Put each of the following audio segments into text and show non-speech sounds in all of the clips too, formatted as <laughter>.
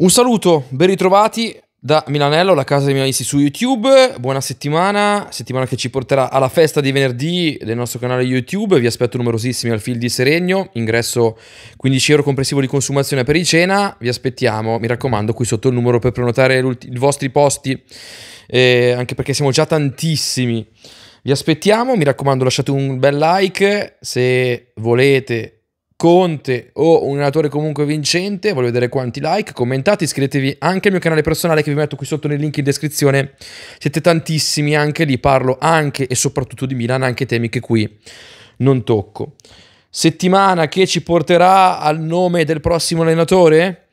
Un saluto, ben ritrovati da Milanello, la casa dei Milanisti su YouTube. Buona settimana, settimana che ci porterà alla festa di venerdì del nostro canale YouTube. Vi aspetto numerosissimi al film di Seregno, ingresso 15 euro complessivo di consumazione per i cena. Vi aspettiamo, mi raccomando, qui sotto il numero per prenotare i vostri posti, eh, anche perché siamo già tantissimi. Vi aspettiamo, mi raccomando lasciate un bel like se volete Conte o un allenatore comunque vincente, voglio vedere quanti like, commentate, iscrivetevi anche al mio canale personale che vi metto qui sotto nel link in descrizione, siete tantissimi anche lì, parlo anche e soprattutto di Milan, anche temi che qui non tocco. Settimana che ci porterà al nome del prossimo allenatore?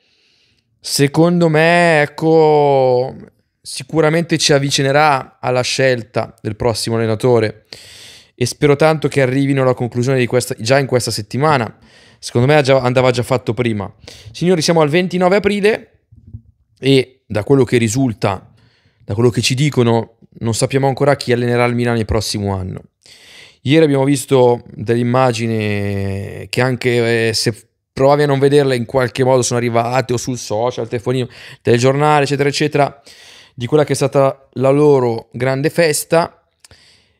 Secondo me, ecco, sicuramente ci avvicinerà alla scelta del prossimo allenatore e spero tanto che arrivino alla conclusione di questa, già in questa settimana. Secondo me andava già fatto prima. Signori, siamo al 29 aprile e da quello che risulta, da quello che ci dicono, non sappiamo ancora chi allenerà il Milan il prossimo anno. Ieri abbiamo visto delle immagini che anche eh, se provavi a non vederle in qualche modo sono arrivate o sul social, telefonino, telegiornale, eccetera, eccetera, di quella che è stata la loro grande festa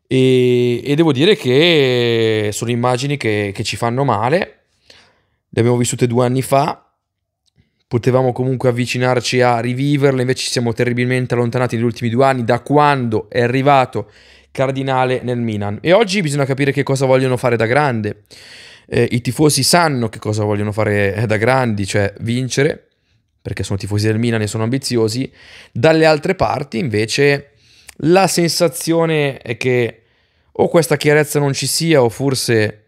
e, e, devo dire che sono immagini che, che, ci fanno male, le abbiamo vissute due anni fa, potevamo comunque avvicinarci a riviverle, invece ci siamo terribilmente allontanati negli ultimi due anni da quando è arrivato Cardinale nel Milan. E oggi bisogna capire che cosa vogliono fare da grande. Eh, I tifosi sanno che cosa vogliono fare eh, da grandi, cioè vincere, perché sono tifosi del Milan e sono ambiziosi. Dalle altre parti invece la sensazione è che o questa chiarezza non ci sia o forse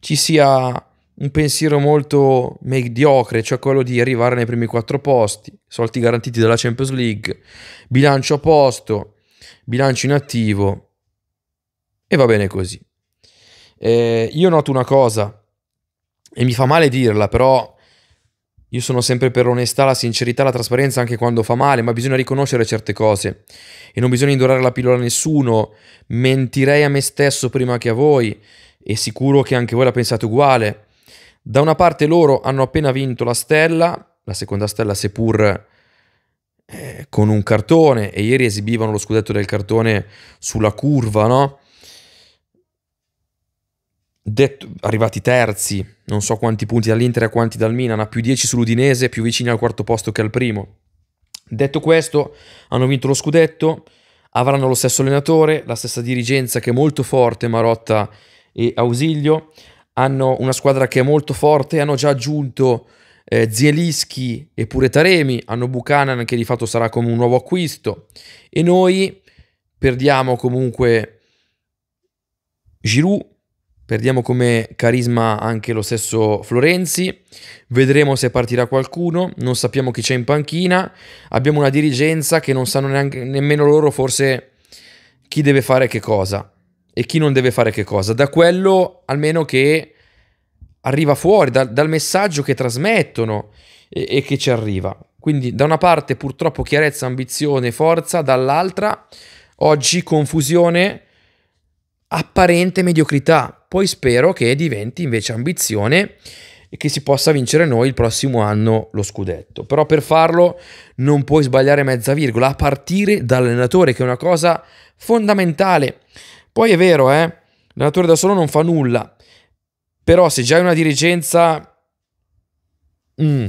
ci sia un pensiero molto mediocre, cioè quello di arrivare nei primi quattro posti, soldi garantiti dalla Champions League, bilancio a posto, bilancio inattivo e va bene così. Eh, io noto una cosa e mi fa male dirla, però io sono sempre per l'onestà, la sincerità, la trasparenza anche quando fa male, ma bisogna riconoscere certe cose e non bisogna indorare la pillola a nessuno. Mentirei a me stesso prima che a voi e sicuro che anche voi la pensate uguale. Da una parte loro hanno appena vinto la stella, la seconda stella seppur eh, con un cartone e ieri esibivano lo scudetto del cartone sulla curva, no? Detto, arrivati terzi, non so quanti punti dall'Inter e quanti dal Milan, a più 10 sull'Udinese, più vicini al quarto posto che al primo. Detto questo, hanno vinto lo scudetto, avranno lo stesso allenatore, la stessa dirigenza che è molto forte, Marotta e Ausilio, hanno una squadra che è molto forte, hanno già aggiunto eh, Zielischi e pure Taremi, hanno Buchanan che di fatto sarà come un nuovo acquisto e noi perdiamo comunque Giroud Perdiamo come carisma anche lo stesso Florenzi, vedremo se partirà qualcuno, non sappiamo chi c'è in panchina, abbiamo una dirigenza che non sanno neanche, nemmeno loro forse chi deve fare che cosa e chi non deve fare che cosa, da quello almeno che arriva fuori, da, dal messaggio che trasmettono e, e che ci arriva. Quindi da una parte purtroppo chiarezza, ambizione, forza, dall'altra oggi confusione apparente mediocrità. Poi spero che diventi invece ambizione e che si possa vincere noi il prossimo anno lo scudetto. Però per farlo non puoi sbagliare mezza virgola, a partire dall'allenatore, che è una cosa fondamentale. Poi è vero, eh? l'allenatore da solo non fa nulla, però se già hai una dirigenza... Mm.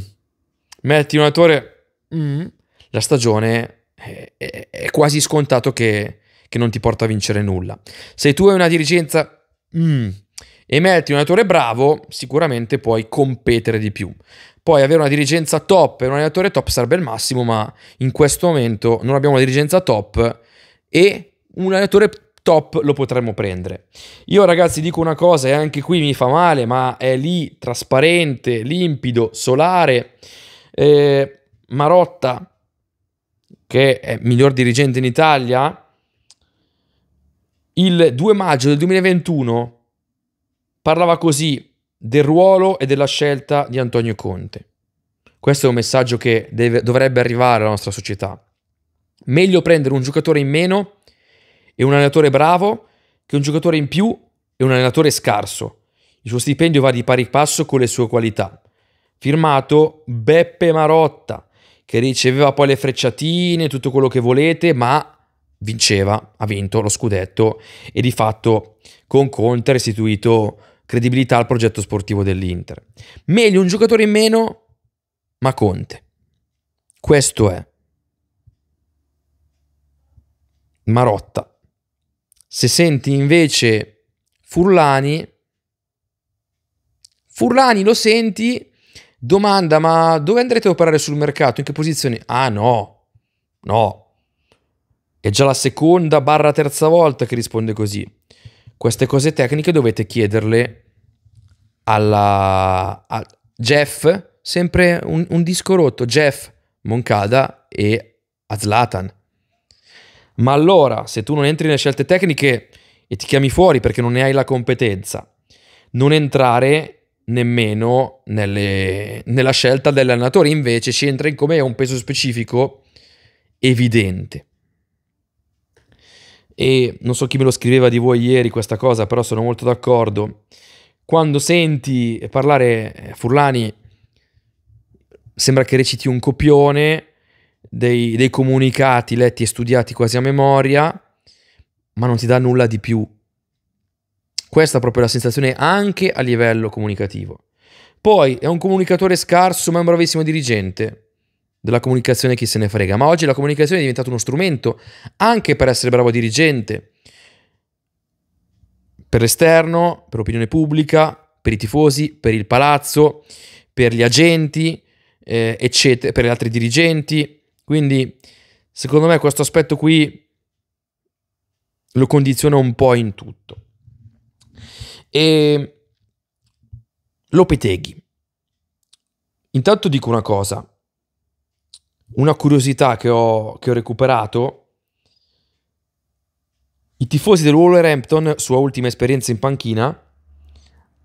metti un allenatore... Mm. la stagione è, è, è quasi scontato che, che non ti porta a vincere nulla. Se tu hai una dirigenza mm, e metti un allenatore bravo, sicuramente puoi competere di più. Poi avere una dirigenza top e un allenatore top sarebbe il massimo, ma in questo momento non abbiamo una dirigenza top e un allenatore top lo potremmo prendere. Io ragazzi dico una cosa e anche qui mi fa male, ma è lì trasparente, limpido, solare. Eh, Marotta, che è il miglior dirigente in Italia, il 2 maggio del 2021 parlava così del ruolo e della scelta di Antonio Conte. Questo è un messaggio che deve, dovrebbe arrivare alla nostra società. Meglio prendere un giocatore in meno e un allenatore bravo che un giocatore in più e un allenatore scarso. Il suo stipendio va di pari passo con le sue qualità. Firmato Beppe Marotta, che riceveva poi le frecciatine, tutto quello che volete, ma vinceva, ha vinto lo scudetto e di fatto con Conte ha restituito credibilità al progetto sportivo dell'Inter. Meglio un giocatore in meno, ma Conte. Questo è. Marotta. Se senti invece Furlani, Furlani lo senti, domanda ma dove andrete a operare sul mercato? In che posizione? Ah no, no, è già la seconda barra terza volta che risponde così. Queste cose tecniche dovete chiederle alla a Jeff, sempre un, un disco rotto, Jeff Moncada e a Zlatan. Ma allora, se tu non entri nelle scelte tecniche e ti chiami fuori perché non ne hai la competenza, non entrare nemmeno nelle, nella scelta dell'allenatore, invece ci entra in come è un peso specifico evidente e non so chi me lo scriveva di voi ieri questa cosa, però sono molto d'accordo. Quando senti parlare eh, Furlani, sembra che reciti un copione dei, dei comunicati letti e studiati quasi a memoria, ma non ti dà nulla di più. Questa è proprio la sensazione anche a livello comunicativo. Poi è un comunicatore scarso ma è un bravissimo dirigente della comunicazione chi se ne frega, ma oggi la comunicazione è diventata uno strumento anche per essere bravo dirigente, per l'esterno, per l'opinione pubblica, per i tifosi, per il palazzo, per gli agenti, eh, eccetera, per gli altri dirigenti. Quindi, secondo me, questo aspetto qui lo condiziona un po' in tutto. E Lopeteghi. Intanto dico una cosa una curiosità che ho, che ho recuperato, i tifosi del Wolverhampton, sua ultima esperienza in panchina,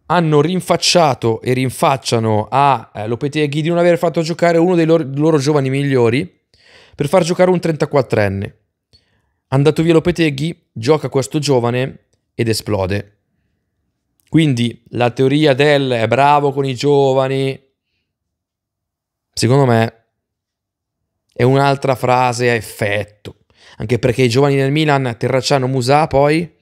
hanno rinfacciato e rinfacciano a eh, Lopeteghi di non aver fatto giocare uno dei loro, loro giovani migliori per far giocare un 34enne. Andato via Lopeteghi, gioca questo giovane ed esplode. Quindi la teoria del è bravo con i giovani, secondo me è un'altra frase a effetto. Anche perché i giovani del Milan, Terracciano, Musà, poi...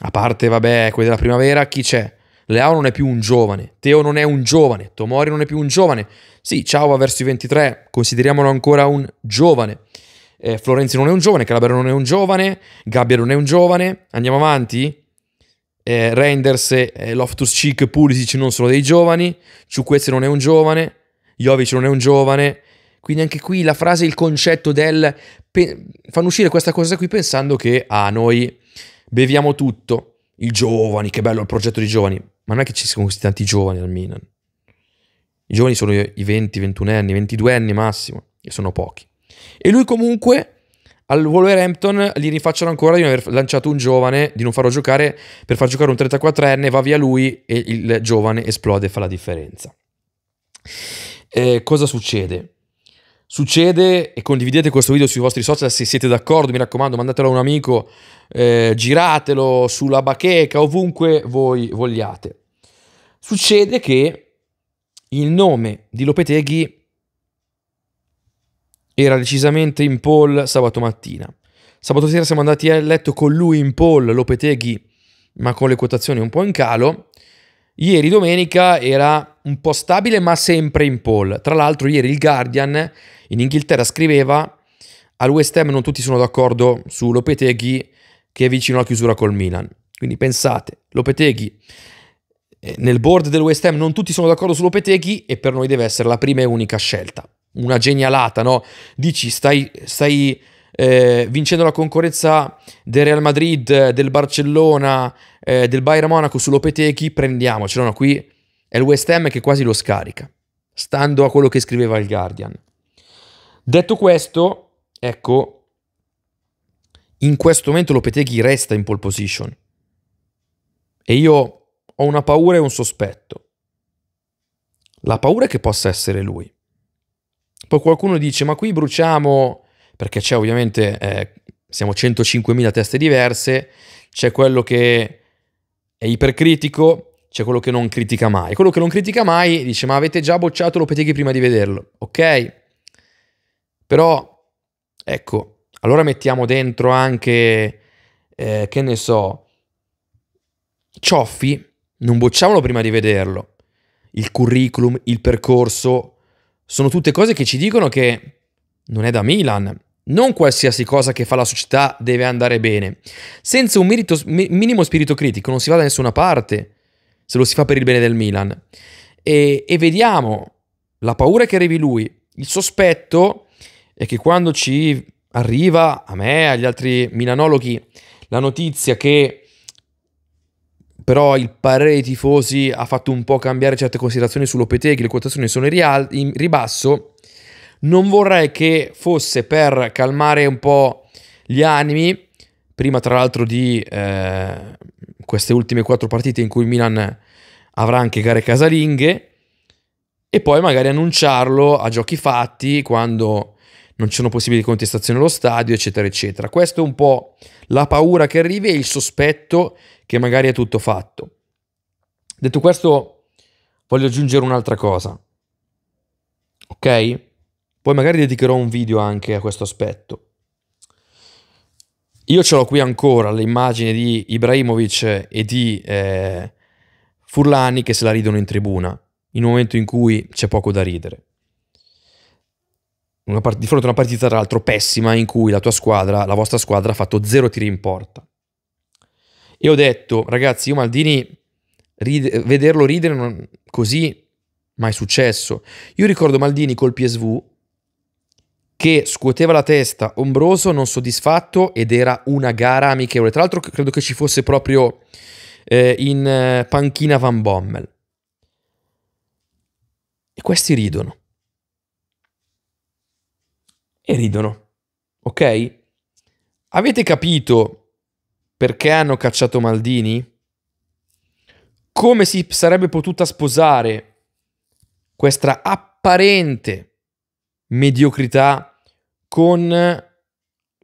A parte, vabbè, quelli della primavera, chi c'è? Leao non è più un giovane, Teo non è un giovane, Tomori non è più un giovane. Sì, Ciao va verso i 23, consideriamolo ancora un giovane. Eh, Florenzi non è un giovane, Calabria non è un giovane, Gabbia non è un giovane. Andiamo avanti. Eh, Renders, eh, Loftus Cheek, Pulisic non sono dei giovani, Ciuquezze non è un giovane, Jovic non è un giovane, quindi anche qui la frase, il concetto del... Pe- fanno uscire questa cosa qui pensando che a ah, noi beviamo tutto, i giovani, che bello il progetto di giovani, ma non è che ci siano così tanti giovani al Milan. I giovani sono i 20, 21 anni, 22 anni massimo, e sono pochi. E lui comunque al Wolverhampton gli rifacciano ancora di non aver lanciato un giovane, di non farlo giocare per far giocare un 34enne, va via lui e il giovane esplode e fa la differenza. Eh, cosa succede? succede e condividete questo video sui vostri social se siete d'accordo, mi raccomando, mandatelo a un amico, eh, giratelo sulla bacheca, ovunque voi vogliate. Succede che il nome di Lopeteghi era decisamente in poll sabato mattina. Sabato sera siamo andati a letto con lui in poll, Lopeteghi, ma con le quotazioni un po' in calo. Ieri domenica era un po' stabile ma sempre in pole. Tra l'altro ieri il Guardian in Inghilterra scriveva al West Ham non tutti sono d'accordo su Lopeteghi che è vicino alla chiusura col Milan. Quindi pensate, Lopeteghi eh, nel board del West Ham non tutti sono d'accordo su Lopeteghi e per noi deve essere la prima e unica scelta. Una genialata, no? Dici stai, stai eh, vincendo la concorrenza del Real Madrid, del Barcellona, eh, del Bayern Monaco sull'Opetechi, prendiamocelo. No, qui è il West Ham che quasi lo scarica, stando a quello che scriveva il Guardian. Detto questo, ecco, in questo momento l'Opetechi resta in pole position. E io ho una paura e un sospetto. La paura è che possa essere lui. Poi qualcuno dice, ma qui bruciamo perché c'è ovviamente, eh, siamo 105.000 teste diverse, c'è quello che è ipercritico, c'è quello che non critica mai. Quello che non critica mai dice ma avete già bocciato Lopeteghi prima di vederlo, ok? Però, ecco, allora mettiamo dentro anche, eh, che ne so, Cioffi, non bocciamolo prima di vederlo. Il curriculum, il percorso, sono tutte cose che ci dicono che non è da Milan. Non qualsiasi cosa che fa la società deve andare bene. Senza un merito, minimo spirito critico non si va da nessuna parte se lo si fa per il bene del Milan. E, e vediamo la paura che arrivi lui. Il sospetto è che quando ci arriva a me, agli altri milanologhi, la notizia che però il parere dei tifosi ha fatto un po' cambiare certe considerazioni sull'Opeteghi, le quotazioni sono in, ribasso, non vorrei che fosse per calmare un po' gli animi, prima tra l'altro di eh, queste ultime quattro partite in cui Milan avrà anche gare casalinghe, e poi magari annunciarlo a giochi fatti quando non ci sono possibili contestazioni allo stadio, eccetera, eccetera. Questo è un po' la paura che arrivi e il sospetto che magari è tutto fatto. Detto questo, voglio aggiungere un'altra cosa. Ok? Poi magari dedicherò un video anche a questo aspetto. Io ce l'ho qui ancora l'immagine di Ibrahimovic e di eh, Furlani che se la ridono in tribuna, in un momento in cui c'è poco da ridere. Part- di fronte a una partita, tra l'altro, pessima in cui la tua squadra, la vostra squadra, ha fatto zero tiri in porta. E ho detto, ragazzi, io Maldini, ride- vederlo ridere non- così mai successo. Io ricordo Maldini col PSV che scuoteva la testa, ombroso, non soddisfatto ed era una gara amichevole. Tra l'altro credo che ci fosse proprio eh, in eh, panchina Van Bommel. E questi ridono. E ridono. Ok? Avete capito perché hanno cacciato Maldini? Come si sarebbe potuta sposare questa apparente mediocrità con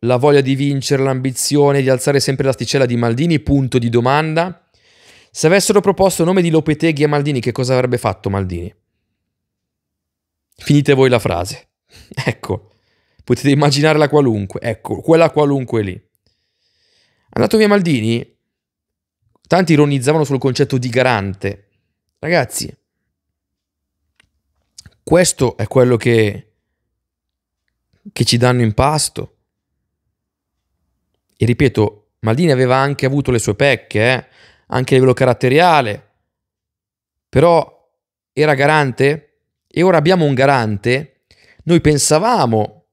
la voglia di vincere, l'ambizione di alzare sempre l'asticella di Maldini, punto di domanda. Se avessero proposto il nome di Lopeteghi a Maldini, che cosa avrebbe fatto Maldini? Finite voi la frase. <laughs> Ecco, potete immaginarla qualunque, ecco, quella qualunque lì. Andato via Maldini, tanti ironizzavano sul concetto di garante. Ragazzi, questo è quello che che ci danno in pasto. E ripeto, Maldini aveva anche avuto le sue pecche, eh? anche a livello caratteriale, però era garante e ora abbiamo un garante. Noi pensavamo,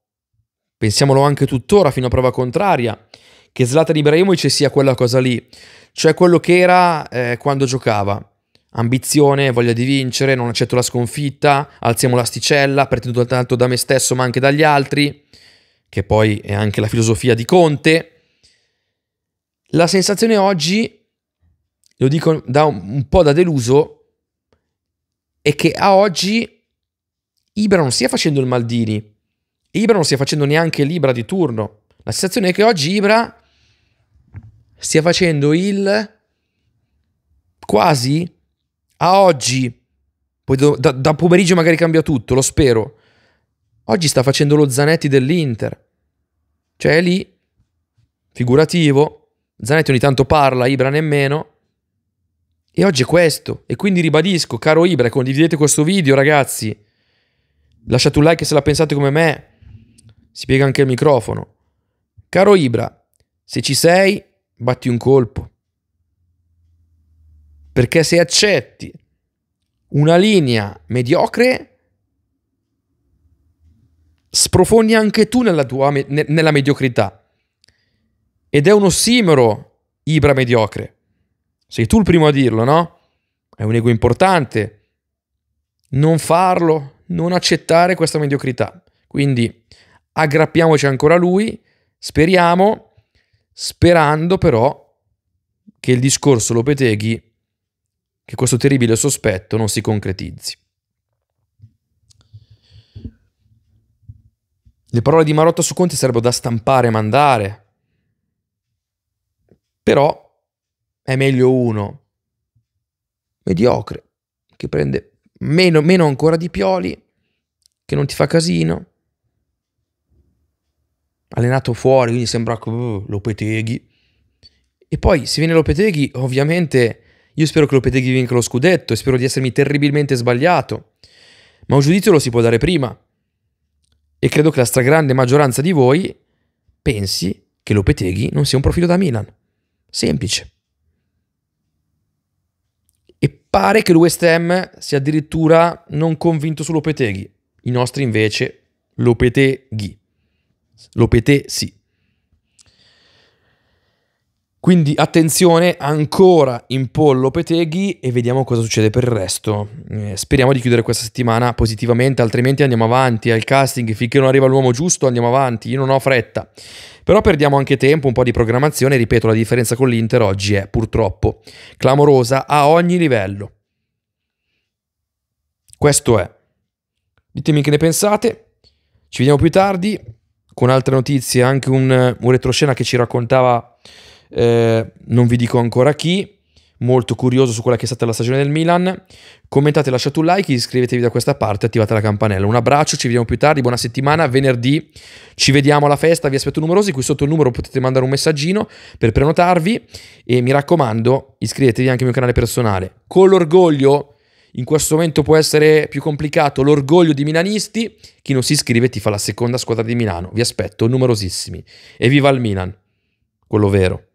pensiamolo anche tuttora fino a prova contraria, che Zlatan Ibrahimovic sia quella cosa lì, cioè quello che era eh, quando giocava ambizione, voglia di vincere, non accetto la sconfitta, alziamo l'asticella, pretendo tanto da me stesso ma anche dagli altri, che poi è anche la filosofia di Conte. La sensazione oggi, lo dico da un, un po' da deluso, è che a oggi Ibra non stia facendo il Maldini, Ibra non stia facendo neanche l'Ibra di turno. La sensazione è che oggi Ibra stia facendo il quasi a oggi, poi do, da, da pomeriggio magari cambia tutto, lo spero. Oggi sta facendo lo Zanetti dell'Inter. Cioè è lì, figurativo, Zanetti ogni tanto parla, Ibra nemmeno. E oggi è questo. E quindi ribadisco, caro Ibra, condividete questo video ragazzi. Lasciate un like se la pensate come me. Si piega anche il microfono. Caro Ibra, se ci sei, batti un colpo. Perché se accetti una linea mediocre, sprofondi anche tu nella, tua, nella mediocrità. Ed è un ossimero Ibra mediocre. Sei tu il primo a dirlo, no? È un ego importante. Non farlo, non accettare questa mediocrità. Quindi aggrappiamoci ancora a lui, speriamo, sperando però che il discorso Lopeteghi che questo terribile sospetto non si concretizzi. Le parole di Marotta su Conti sarebbero da stampare e mandare, però è meglio uno mediocre che prende meno, meno ancora di Pioli, che non ti fa casino, allenato fuori, quindi sembra uh, Lopeteghi. E poi se viene Lopeteghi, ovviamente io spero che Lopeteghi vinca lo scudetto e spero di essermi terribilmente sbagliato. Ma un giudizio lo si può dare prima. E credo che la stragrande maggioranza di voi pensi che Lopeteghi non sia un profilo da Milan. Semplice. E pare che l'West Ham sia addirittura non convinto su Lopeteghi. I nostri invece Lopeteghi. Lopete sì. Quindi attenzione ancora in pollo Peteghi e vediamo cosa succede per il resto. Eh, speriamo di chiudere questa settimana positivamente, altrimenti andiamo avanti al casting. Finché non arriva l'uomo giusto andiamo avanti, io non ho fretta. Però perdiamo anche tempo, un po' di programmazione. Ripeto, la differenza con l'Inter oggi è purtroppo clamorosa a ogni livello. Questo è. Ditemi che ne pensate. Ci vediamo più tardi con altre notizie, anche un, eh, un retroscena che ci raccontava eh, non vi dico ancora chi, molto curioso su quella che è stata la stagione del Milan. Commentate, lasciate un like, iscrivetevi da questa parte, attivate la campanella. Un abbraccio, ci vediamo più tardi, buona settimana, venerdì ci vediamo alla festa, vi aspetto numerosi, qui sotto il numero potete mandare un messaggino per prenotarvi e mi raccomando iscrivetevi anche al mio canale personale. Con l'orgoglio, in questo momento può essere più complicato, l'orgoglio di milanisti, chi non si iscrive ti fa la seconda squadra di Milano, vi aspetto numerosissimi. E viva il Milan, quello vero.